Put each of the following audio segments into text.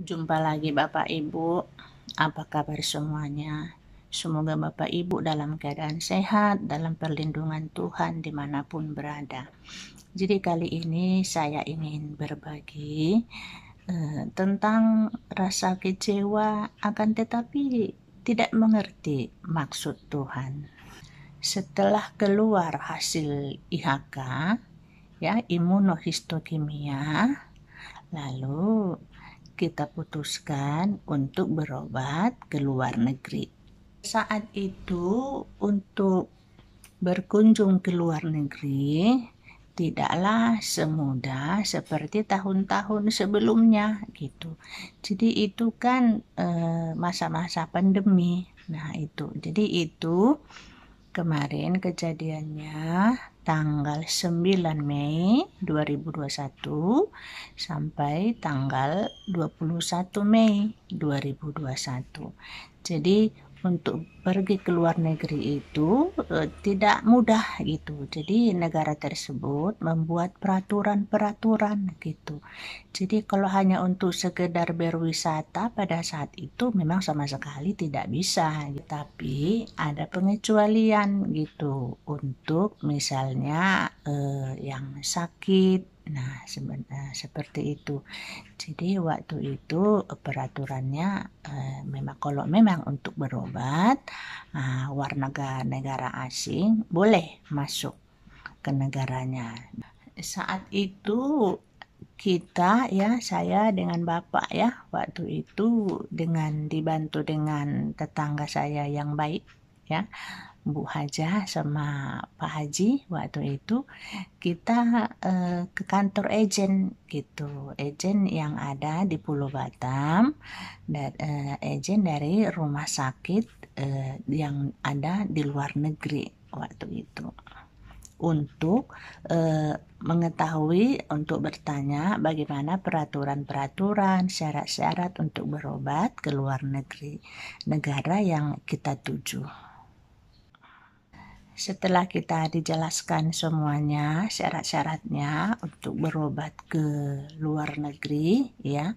Jumpa lagi Bapak Ibu, apa kabar semuanya? Semoga Bapak Ibu dalam keadaan sehat, dalam perlindungan Tuhan dimanapun berada. Jadi kali ini saya ingin berbagi eh, tentang rasa kecewa akan tetapi tidak mengerti maksud Tuhan. Setelah keluar hasil IHK, ya imunohistokimia, lalu kita putuskan untuk berobat ke luar negeri. Saat itu untuk berkunjung ke luar negeri tidaklah semudah seperti tahun-tahun sebelumnya gitu. Jadi itu kan eh, masa-masa pandemi. Nah, itu. Jadi itu Kemarin kejadiannya tanggal 9 Mei 2021 sampai tanggal 21 Mei 2021. Jadi untuk pergi ke luar negeri itu uh, tidak mudah gitu. Jadi negara tersebut membuat peraturan-peraturan gitu. Jadi kalau hanya untuk sekedar berwisata pada saat itu memang sama sekali tidak bisa. Gitu. Tapi ada pengecualian gitu untuk misalnya uh, yang sakit Nah, seperti itu. Jadi waktu itu peraturannya eh, memang kalau memang untuk berobat warga eh, warna negara asing boleh masuk ke negaranya. Saat itu kita ya saya dengan bapak ya waktu itu dengan dibantu dengan tetangga saya yang baik ya Bu Haja sama Pak Haji waktu itu kita eh, ke kantor agent gitu agent yang ada di Pulau Batam dan eh, agent dari rumah sakit eh, yang ada di luar negeri waktu itu untuk eh, mengetahui untuk bertanya bagaimana peraturan-peraturan syarat-syarat untuk berobat ke luar negeri negara yang kita tuju setelah kita dijelaskan semuanya syarat-syaratnya untuk berobat ke luar negeri ya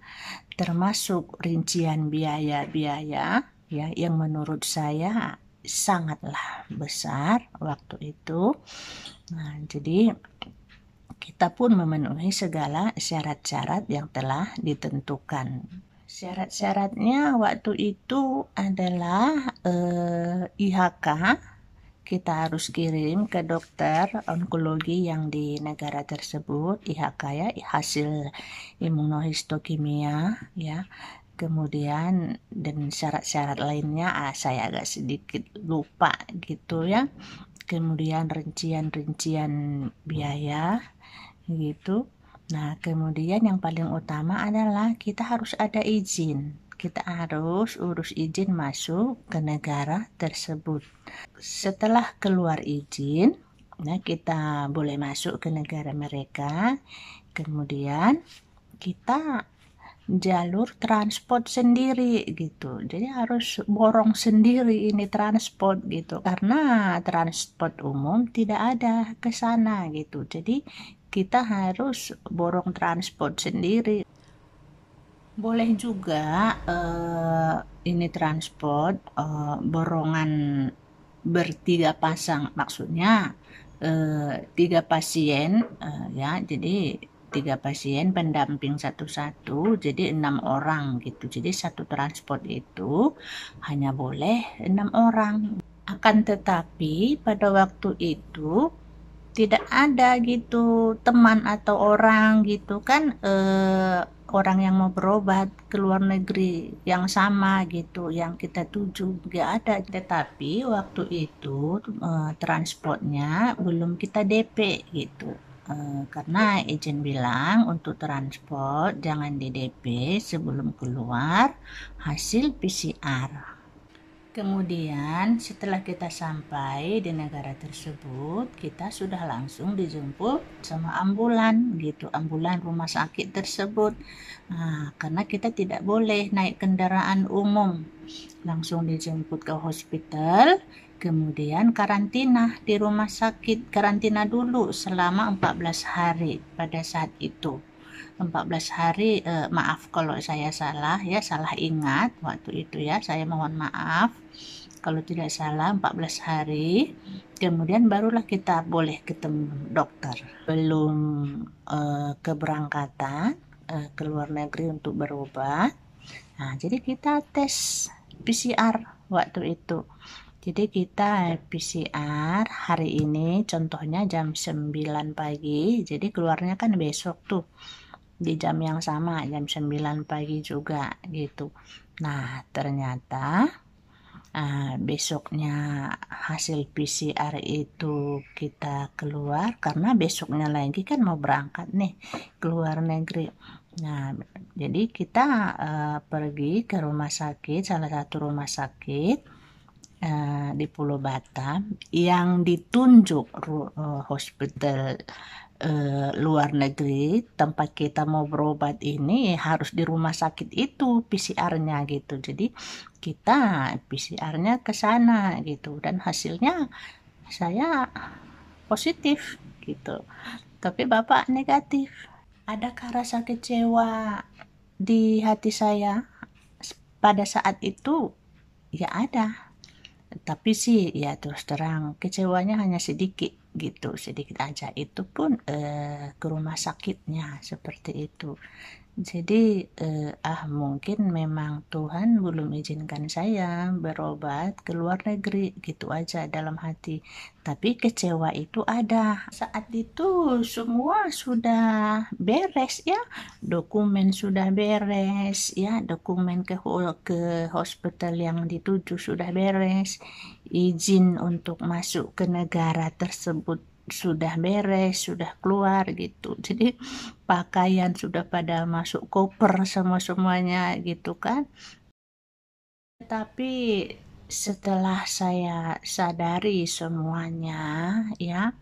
termasuk rincian biaya-biaya ya yang menurut saya sangatlah besar waktu itu nah jadi kita pun memenuhi segala syarat-syarat yang telah ditentukan syarat-syaratnya waktu itu adalah eh, IHK kita harus kirim ke dokter onkologi yang di negara tersebut IHK ya hasil imunohistokimia ya kemudian dan syarat-syarat lainnya ah, saya agak sedikit lupa gitu ya kemudian rincian-rincian biaya gitu nah kemudian yang paling utama adalah kita harus ada izin kita harus urus izin masuk ke negara tersebut. Setelah keluar izin, nah kita boleh masuk ke negara mereka. Kemudian kita jalur transport sendiri gitu jadi harus borong sendiri ini transport gitu karena transport umum tidak ada ke sana gitu jadi kita harus borong transport sendiri boleh juga uh, ini transport uh, borongan bertiga pasang maksudnya uh, tiga pasien uh, ya jadi tiga pasien pendamping satu-satu jadi enam orang gitu jadi satu transport itu hanya boleh enam orang akan tetapi pada waktu itu tidak ada gitu teman atau orang gitu kan eh, orang yang mau berobat ke luar negeri yang sama gitu yang kita tuju nggak ada tetapi waktu itu eh, transportnya belum kita DP gitu eh, karena agent bilang untuk transport jangan di DP sebelum keluar hasil PCR Kemudian setelah kita sampai di negara tersebut, kita sudah langsung dijemput sama ambulan gitu, ambulan rumah sakit tersebut. Nah, karena kita tidak boleh naik kendaraan umum. Langsung dijemput ke hospital, kemudian karantina di rumah sakit, karantina dulu selama 14 hari pada saat itu. 14 hari eh, maaf kalau saya salah ya salah ingat waktu itu ya saya mohon maaf kalau tidak salah 14 hari kemudian barulah kita boleh ketemu dokter belum uh, keberangkatan uh, ke luar negeri untuk berobat nah jadi kita tes PCR waktu itu jadi kita PCR hari ini contohnya jam 9 pagi jadi keluarnya kan besok tuh di jam yang sama jam 9 pagi juga gitu nah ternyata uh, besoknya hasil PCR itu kita keluar karena besoknya lagi kan mau berangkat nih keluar negeri Nah, jadi kita uh, pergi ke rumah sakit, salah satu rumah sakit Eh, di Pulau Batam yang ditunjuk eh, hospital uh, luar negeri tempat kita mau berobat ini harus di rumah sakit itu PCR-nya gitu. Jadi kita PCR-nya ke sana gitu dan hasilnya saya positif gitu. Tapi Bapak negatif. Adakah rasa kecewa di hati saya pada saat itu? Ya ada, tapi sih ya terus terang kecewanya hanya sedikit gitu sedikit aja itu pun eh, ke rumah sakitnya seperti itu jadi eh, ah mungkin memang Tuhan belum izinkan saya berobat ke luar negeri gitu aja dalam hati. Tapi kecewa itu ada. Saat itu semua sudah beres ya. Dokumen sudah beres ya, dokumen ke ke hospital yang dituju sudah beres. Izin untuk masuk ke negara tersebut sudah beres, sudah keluar gitu. Jadi pakaian sudah pada masuk koper sama semuanya gitu kan. Tapi setelah saya sadari semuanya ya,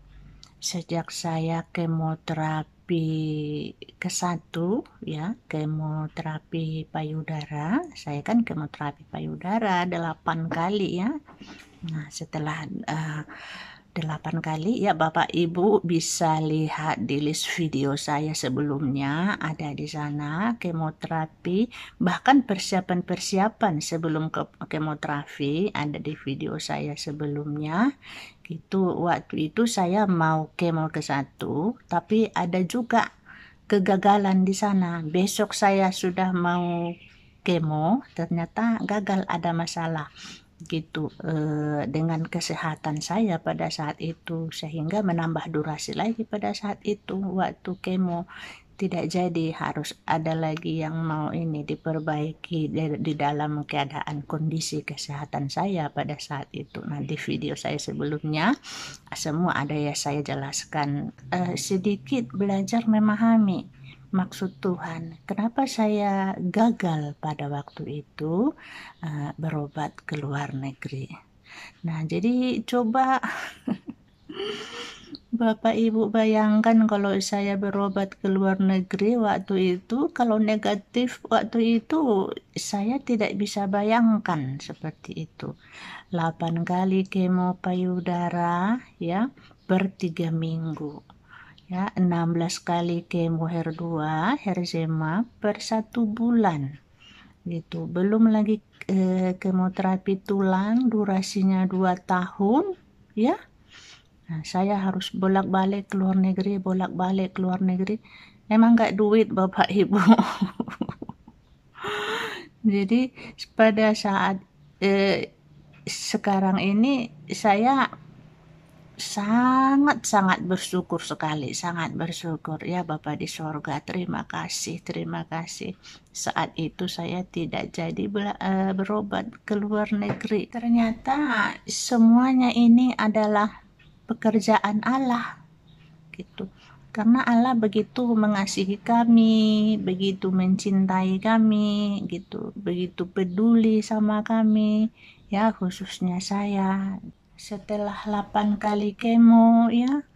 sejak saya kemoterapi ke satu ya, kemoterapi payudara, saya kan kemoterapi payudara delapan kali ya. Nah, setelah uh, 8 kali ya Bapak Ibu bisa lihat di list video saya sebelumnya ada di sana kemoterapi bahkan persiapan-persiapan sebelum ke kemoterapi ada di video saya sebelumnya itu waktu itu saya mau kemo ke satu tapi ada juga kegagalan di sana besok saya sudah mau kemo ternyata gagal ada masalah gitu eh, dengan kesehatan saya pada saat itu sehingga menambah durasi lagi pada saat itu waktu kemo tidak jadi harus ada lagi yang mau ini diperbaiki di, di dalam keadaan kondisi kesehatan saya pada saat itu nanti video saya sebelumnya semua ada ya saya jelaskan eh, sedikit belajar memahami maksud Tuhan. Kenapa saya gagal pada waktu itu uh, berobat ke luar negeri? Nah, jadi coba Bapak Ibu bayangkan kalau saya berobat ke luar negeri waktu itu kalau negatif waktu itu saya tidak bisa bayangkan seperti itu. 8 kali kemo payudara ya per 3 minggu ya 16 kali kemo HER2 herzema per satu bulan gitu belum lagi eh, kemoterapi tulang durasinya 2 tahun ya nah, saya harus bolak-balik ke luar negeri bolak-balik ke luar negeri emang gak duit bapak ibu jadi pada saat eh, sekarang ini saya sangat-sangat bersyukur sekali, sangat bersyukur ya Bapak di sorga. Terima kasih, terima kasih. Saat itu saya tidak jadi eh, berobat ke luar negeri. Ternyata semuanya ini adalah pekerjaan Allah. Gitu. Karena Allah begitu mengasihi kami, begitu mencintai kami, gitu, begitu peduli sama kami, ya khususnya saya setelah 8 kali kemo ya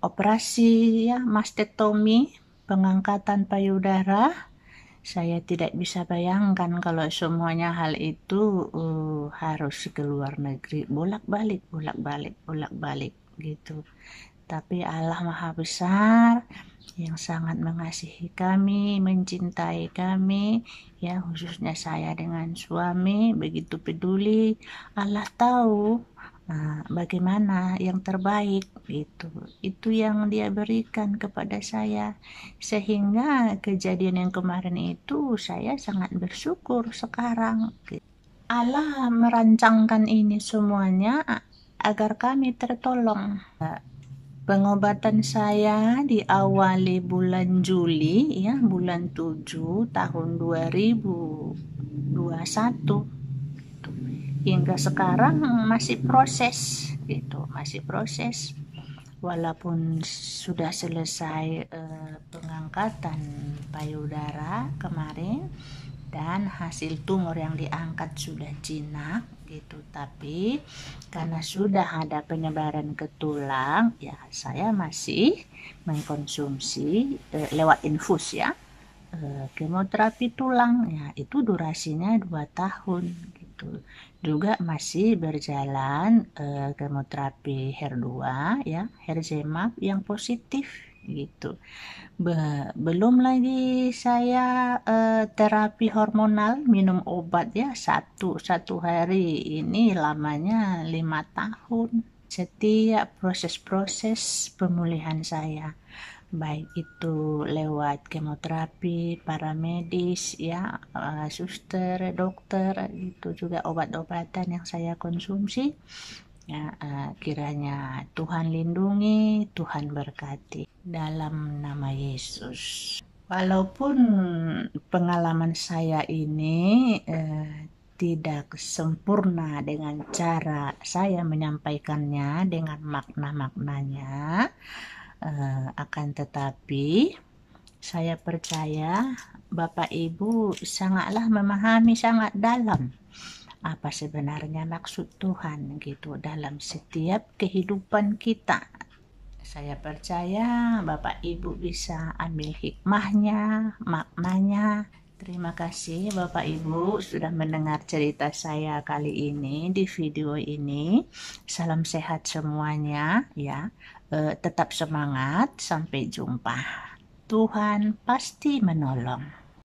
operasi ya mastektomi pengangkatan payudara saya tidak bisa bayangkan kalau semuanya hal itu uh, harus ke luar negeri bolak-balik bolak-balik bolak-balik gitu tapi Allah Maha Besar yang sangat mengasihi kami, mencintai kami, ya khususnya saya dengan suami begitu peduli. Allah tahu Nah, bagaimana yang terbaik itu itu yang dia berikan kepada saya sehingga kejadian yang kemarin itu saya sangat bersyukur sekarang gitu. Allah merancangkan ini semuanya agar kami tertolong pengobatan saya diawali bulan Juli ya bulan 7 tahun 2021 hingga sekarang masih proses gitu masih proses walaupun sudah selesai eh, pengangkatan payudara kemarin dan hasil tumor yang diangkat sudah jinak gitu tapi karena sudah ada penyebaran ke tulang ya saya masih mengkonsumsi eh, lewat infus ya eh, kemoterapi tulang ya itu durasinya 2 tahun itu juga masih berjalan uh, kemoterapi HER2 ya HER2 map yang positif gitu Be belum lagi saya uh, terapi hormonal minum obat ya satu satu hari ini lamanya lima tahun setiap ya, proses-proses pemulihan saya baik itu lewat kemoterapi, paramedis, ya, eh, suster, dokter, itu juga obat-obatan yang saya konsumsi. Ya, eh, kiranya Tuhan lindungi, Tuhan berkati dalam nama Yesus. Walaupun pengalaman saya ini eh, tidak sempurna dengan cara saya menyampaikannya dengan makna-maknanya, Eh, akan tetapi saya percaya Bapak Ibu sangatlah memahami sangat dalam apa sebenarnya maksud Tuhan gitu dalam setiap kehidupan kita. Saya percaya Bapak Ibu bisa ambil hikmahnya, maknanya. Terima kasih Bapak Ibu sudah mendengar cerita saya kali ini di video ini. Salam sehat semuanya ya. Eh, tetap semangat, sampai jumpa. Tuhan pasti menolong.